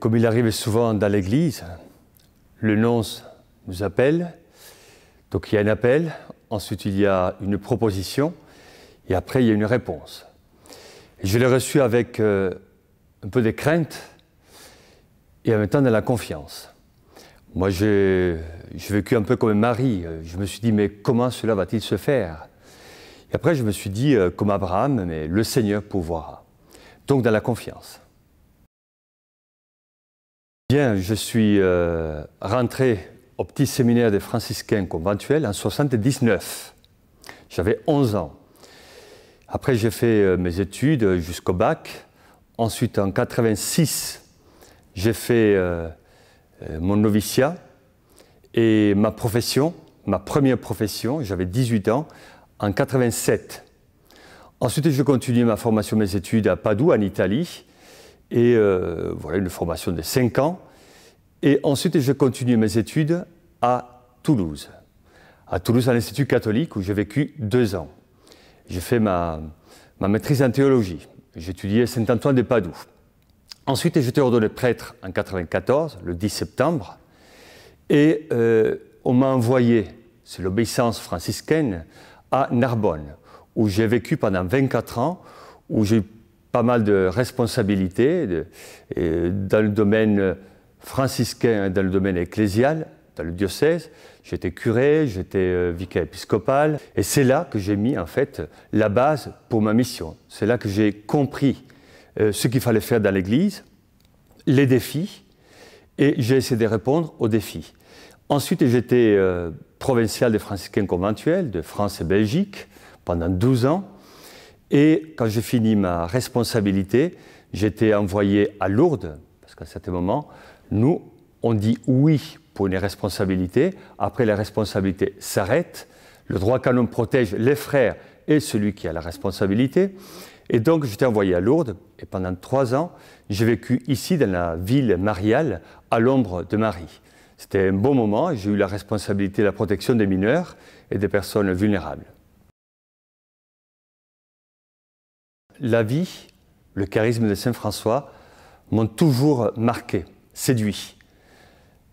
Comme il arrive souvent dans l'Église, le nonce nous appelle, donc il y a un appel, ensuite il y a une proposition, et après il y a une réponse. je l'ai reçu avec euh, un peu de crainte et en même temps de la confiance. Moi, j'ai vécu un peu comme Marie. Je me suis dit, mais comment cela va-t-il se faire Et après, je me suis dit, euh, comme Abraham, mais le Seigneur pourvoira. Donc, dans la confiance. Bien, je suis euh, rentré au petit séminaire des franciscains conventuels en 1979. J'avais 11 ans. Après, j'ai fait euh, mes études euh, jusqu'au bac. Ensuite, en 1986, j'ai fait mon noviciat et ma profession, ma première profession, j'avais 18 ans, en 1987. Ensuite, je continue ma formation, mes études à Padoue, en Italie. Et euh, voilà, une formation de 5 ans. Et ensuite, je continue mes études à Toulouse. À Toulouse, à l'Institut catholique, où j'ai vécu deux ans. J'ai fait ma, ma maîtrise en théologie. J'étudiais Saint-Antoine de Padoue. Ensuite, j'étais ordonné prêtre en 94, le 10 septembre. Et euh, on m'a envoyé, c'est l'obéissance franciscaine, à Narbonne, où j'ai vécu pendant 24 ans, où j'ai pas mal de responsabilités dans le domaine franciscain, dans le domaine ecclésial, dans le diocèse. J'étais curé, j'étais euh, vicaire épiscopal. Et c'est là que j'ai mis en fait la base pour ma mission. C'est là que j'ai compris euh, ce qu'il fallait faire dans l'Église, les défis, et j'ai essayé de répondre aux défis. Ensuite, j'étais euh, provincial des franciscains conventuels de France et Belgique pendant 12 ans. Et quand j'ai fini ma responsabilité, j'étais envoyé à Lourdes, parce qu'à certains moments, nous, on dit oui pour les responsabilités. après les responsabilités s'arrêtent. le droit canon protège les frères et celui qui a la responsabilité. Et donc j'étais envoyé à Lourdes, et pendant trois ans, j'ai vécu ici, dans la ville mariale, à l'ombre de Marie. C'était un bon moment, j'ai eu la responsabilité de la protection des mineurs et des personnes vulnérables. la vie, le charisme de Saint François m'ont toujours marqué, séduit.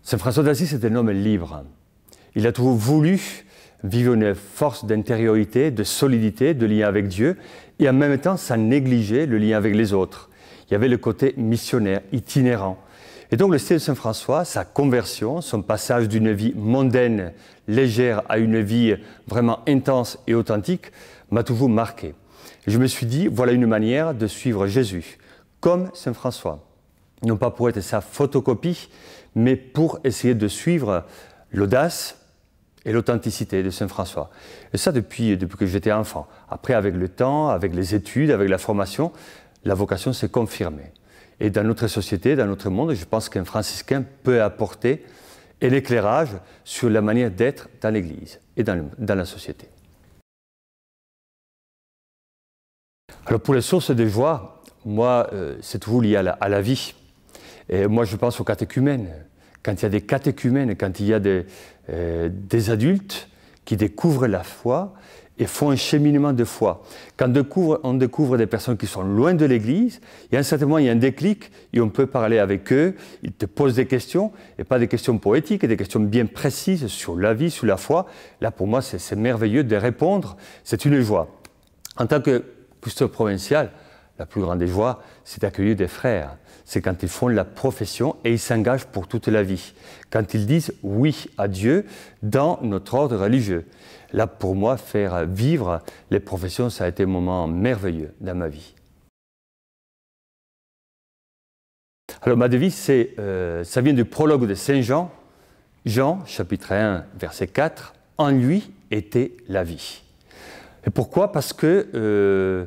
Saint François d'Assise est un homme libre. Il a toujours voulu vivre une force d'intériorité, de solidité, de lien avec Dieu, et en même temps ça négliger le lien avec les autres. Il y avait le côté missionnaire, itinérant. Et donc le style de Saint François, sa conversion, son passage d'une vie mondaine, légère, à une vie vraiment intense et authentique, m'a toujours marqué. Je me suis dit, voilà une manière de suivre Jésus, comme Saint François. Non pas pour être sa photocopie, mais pour essayer de suivre l'audace et l'authenticité de Saint François. Et ça depuis, que j'étais enfant. Après, avec le temps, avec les études, avec la formation, la vocation s'est confirmée. Et dans notre société, dans notre monde, je pense qu'un franciscain peut apporter et l'éclairage sur la manière d'être dans l'Église et dans la société. Alors pour les sources de joie, moi, euh, c'est toujours lié à la, vie. Et moi, je pense aux catéchumènes. Quand il y a des catéchumènes, quand il y a des, euh, des adultes qui découvrent la foi et font un cheminement de foi. Quand on découvre, on découvre des personnes qui sont loin de l'Église, il y a un certain moment, il y a un déclic et on peut parler avec eux. Ils te posent des questions, et pas des questions poétiques, des questions bien précises sur la vie, sur la foi. Là, pour moi, c'est merveilleux de répondre. C'est une joie. En tant que provincial, la plus grande des joies, c'est d'accueillir des frères. C'est quand ils font la profession et ils s'engagent pour toute la vie. Quand ils disent oui à Dieu dans notre ordre religieux. Là, pour moi, faire vivre les professions, ça a été un moment merveilleux dans ma vie. Alors, ma devise, euh, ça vient du prologue de Saint Jean, Jean, chapitre 1, verset 4. En lui était la vie. Et pourquoi Parce que. Euh,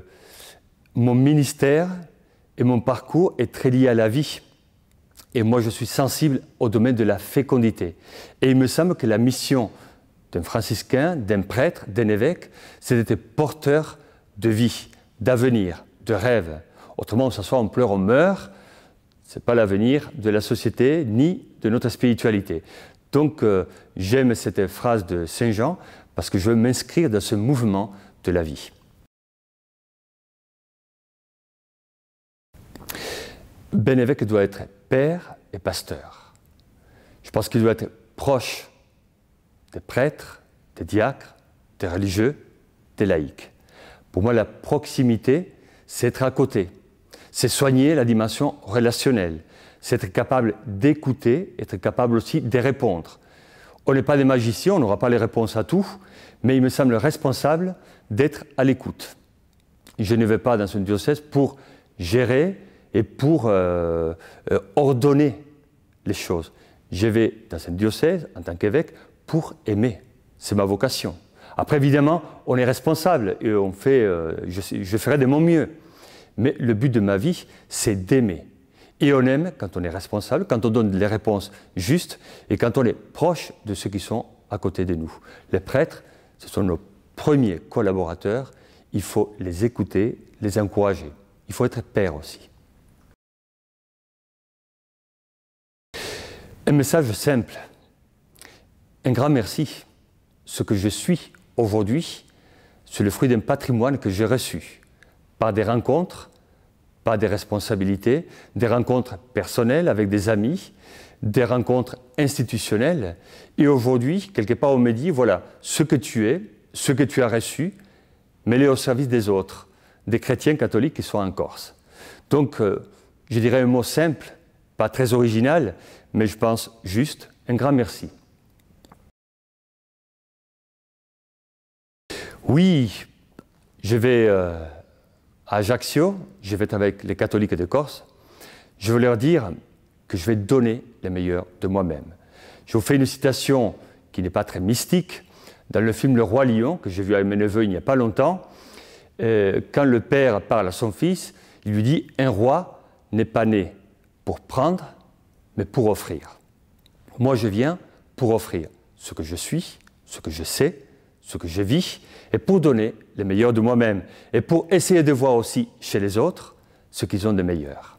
mon ministère et mon parcours est très lié à la vie. Et moi, je suis sensible au domaine de la fécondité. Et il me semble que la mission d'un franciscain, d'un prêtre, d'un évêque, c'est d'être porteur de vie, d'avenir, de rêve. Autrement, on s'assoit, on pleure, on meurt. Ce n'est pas l'avenir de la société ni de notre spiritualité. Donc, euh, j'aime cette phrase de Saint Jean parce que je veux m'inscrire dans ce mouvement de la vie. Bénévêque doit être père et pasteur. Je pense qu'il doit être proche des prêtres, des diacres, des religieux, des laïcs. Pour moi, la proximité, c'est être à côté, c'est soigner la dimension relationnelle, c'est être capable d'écouter, être capable aussi de répondre. On n'est pas des magiciens, on n'aura pas les réponses à tout, mais il me semble responsable d'être à l'écoute. Je ne vais pas dans ce diocèse pour gérer et pour euh, euh, ordonner les choses. Je vais dans un diocèse en tant qu'évêque pour aimer. C'est ma vocation. Après, évidemment, on est responsable et on fait, euh, je, je, ferai de mon mieux. Mais le but de ma vie, c'est d'aimer. Et on aime quand on est responsable, quand on donne les réponses justes et quand on est proche de ceux qui sont à côté de nous. Les prêtres, ce sont nos premiers collaborateurs. Il faut les écouter, les encourager. Il faut être père aussi. Un message simple. Un grand merci. Ce que je suis aujourd'hui, c'est le fruit d'un patrimoine que j'ai reçu par des rencontres, par des responsabilités, des rencontres personnelles avec des amis, des rencontres institutionnelles. Et aujourd'hui, quelque part, on me dit, voilà, ce que tu es, ce que tu as reçu, mets au service des autres, des chrétiens catholiques qui sont en Corse. Donc, euh, je dirais un mot simple, pas très original, mais je pense juste un grand merci. Oui, je vais euh, à Ajaccio, je vais être avec les catholiques de Corse. Je veux leur dire que je vais donner le meilleur de moi-même. Je vous fais une citation qui n'est pas très mystique. Dans le film Le Roi Lion, que j'ai vu avec mes neveux il n'y a pas longtemps, euh, quand le père parle à son fils, il lui dit Un roi n'est pas né pour prendre, mais pour offrir. Moi, je viens pour offrir ce que je suis, ce que je sais, ce que je vis, et pour donner le meilleur de moi-même, et pour essayer de voir aussi chez les autres ce qu'ils ont de meilleur.